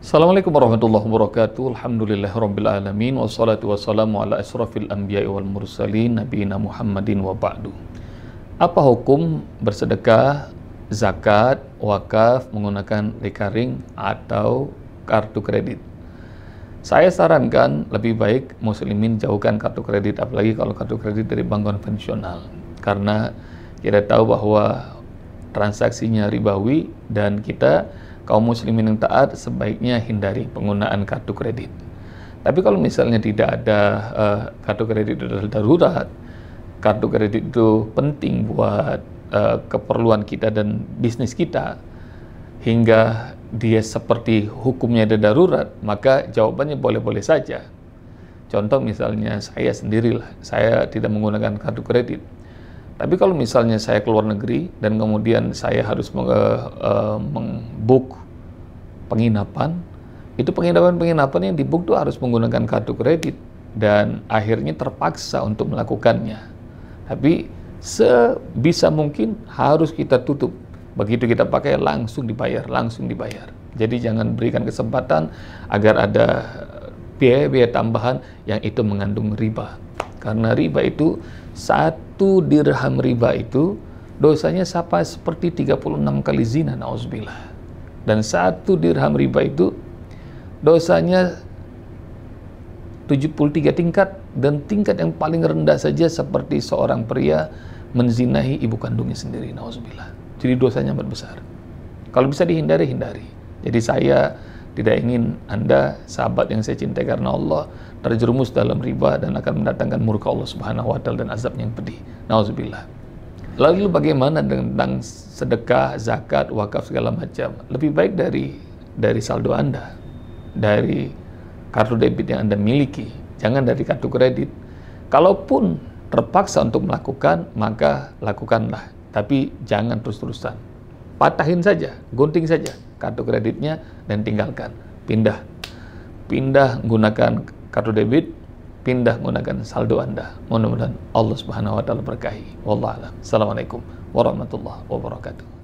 Assalamualaikum warahmatullahi wabarakatuh. Alhamdulillah rabbil alamin wassalatu wassalamu ala asrafil anbiya'i wal mursalin Nabi Muhammadin wa ba'du. Apa hukum bersedekah, zakat, wakaf menggunakan recurring atau kartu kredit? Saya sarankan lebih baik muslimin jauhkan kartu kredit apalagi kalau kartu kredit dari bank konvensional karena kita tahu bahwa transaksinya ribawi dan kita kaum muslimin yang taat sebaiknya hindari penggunaan kartu kredit. Tapi kalau misalnya tidak ada uh, kartu kredit darurat, kartu kredit itu penting buat uh, keperluan kita dan bisnis kita hingga dia seperti hukumnya ada darurat, maka jawabannya boleh-boleh saja. Contoh misalnya saya sendirilah, saya tidak menggunakan kartu kredit tapi kalau misalnya saya keluar negeri dan kemudian saya harus meng, uh, eh, mengbook penginapan, itu penginapan-penginapan yang dibook itu harus menggunakan kartu kredit dan akhirnya terpaksa untuk melakukannya. Tapi sebisa mungkin harus kita tutup. Begitu kita pakai langsung dibayar, langsung dibayar. Jadi jangan berikan kesempatan agar ada biaya-biaya tambahan yang itu mengandung riba. Karena riba itu satu dirham riba itu dosanya sama seperti 36 kali zina nauzubillah dan satu dirham riba itu dosanya 73 tingkat dan tingkat yang paling rendah saja seperti seorang pria menzinahi ibu kandungnya sendiri nauzubillah jadi dosanya amat besar kalau bisa dihindari hindari jadi saya tidak ingin Anda, sahabat yang saya cintai karena Allah, terjerumus dalam riba dan akan mendatangkan murka Allah Subhanahu wa taala dan azab yang pedih. Nauzubillah. Lalu bagaimana tentang sedekah, zakat, wakaf segala macam? Lebih baik dari dari saldo Anda, dari kartu debit yang Anda miliki, jangan dari kartu kredit. Kalaupun terpaksa untuk melakukan, maka lakukanlah, tapi jangan terus-terusan patahin saja, gunting saja kartu kreditnya dan tinggalkan, pindah. Pindah gunakan kartu debit, pindah gunakan saldo Anda. Mudah-mudahan Allah Subhanahu wa taala berkahi. Wallahu Assalamualaikum warahmatullahi wabarakatuh.